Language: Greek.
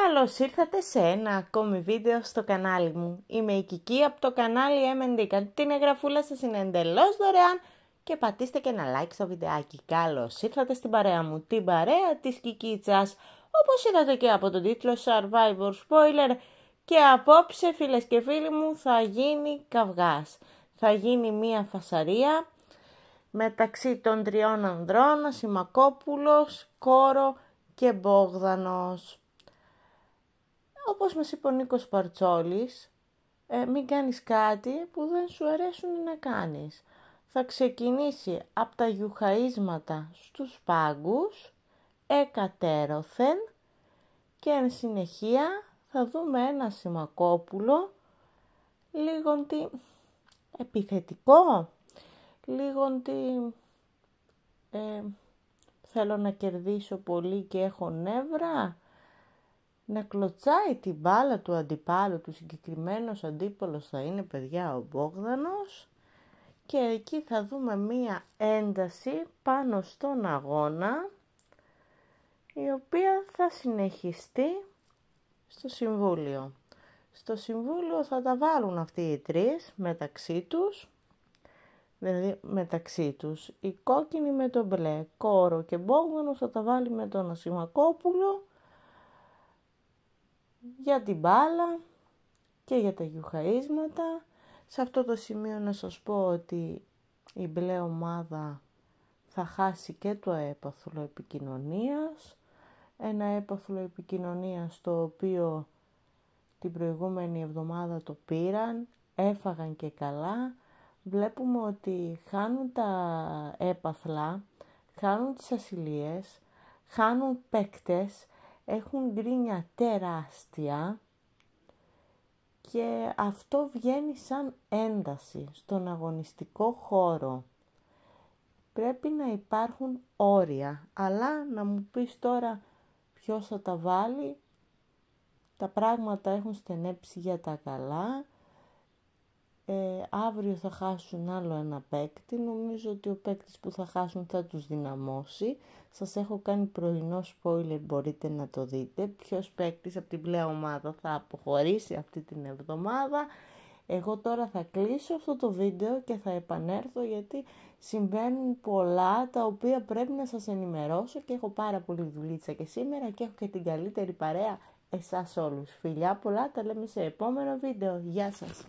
Καλώς ήρθατε σε ένα ακόμη βίντεο στο κανάλι μου. Είμαι η Κική από το κανάλι M&D. Την εγγραφούλα σας είναι εντελώς δωρεάν και πατήστε και ένα like στο βιντεάκι. Καλώς ήρθατε στην παρέα μου, την παρέα της Κικίτσας. Όπως είδατε και από τον τίτλο Survivor Spoiler και απόψε φίλες και φίλοι μου θα γίνει καυγάς. Θα γίνει μία φασαρία μεταξύ των τριών ανδρών, Ασημακόπουλος, Κόρο και Μπόγδανος όπως μας είπε ο Νίκος Παρτσόλης, ε, μην κάνεις κάτι που δεν σου αρέσουν να κάνεις. Θα ξεκινήσει από τα γιουχαΐσματα στους πάγκους, εκατέρωθεν και εν συνεχεία θα δούμε ένα σημακόπουλο λίγοντι επιθετικό, λίγοντι ε, θέλω να κερδίσω πολύ και έχω νεύρα, να κλωτσάει την μπάλα του αντιπάλου, του συγκεκριμένος αντίπολος θα είναι παιδιά ο Μπόγδανος και εκεί θα δούμε μία ένταση πάνω στον αγώνα η οποία θα συνεχιστεί στο Συμβούλιο. Στο Συμβούλιο θα τα βάλουν αυτοί οι τρεις μεταξύ τους, δηλαδή μεταξύ τους, η κόκκινη με τον μπλε, κόρο και μπόγδανος θα τα βάλει με τον Ασημακόπουλο για την μπάλα και για τα γιουχαΐσματα. Σε αυτό το σημείο να σας πω ότι η μπλε ομάδα θα χάσει και το έπαθλο επικοινωνίας. Ένα έπαθλο επικοινωνίας το οποίο την προηγούμενη εβδομάδα το πήραν, έφαγαν και καλά. Βλέπουμε ότι χάνουν τα έπαθλα, χάνουν τις ασυλίες, χάνουν παίκτες, έχουν γκρίνια τεράστια και αυτό βγαίνει σαν ένταση στον αγωνιστικό χώρο. Πρέπει να υπάρχουν όρια, αλλά να μου πεις τώρα ποιος θα τα βάλει. Τα πράγματα έχουν στενέψει για τα καλά αύριο θα χάσουν άλλο ένα παίκτη. Νομίζω ότι ο παίκτης που θα χάσουν θα τους δυναμώσει. Σας έχω κάνει πρωινό spoiler, μπορείτε να το δείτε. Ποιος παίκτης από την πλέον ομάδα θα αποχωρήσει αυτή την εβδομάδα. Εγώ τώρα θα κλείσω αυτό το βίντεο και θα επανέλθω γιατί συμβαίνουν πολλά τα οποία πρέπει να σας ενημερώσω και έχω πάρα πολύ δουλίτσα και σήμερα και έχω και την καλύτερη παρέα εσάς όλους. Φιλιά πολλά, τα λέμε σε επόμενο βίντεο. Γεια σας!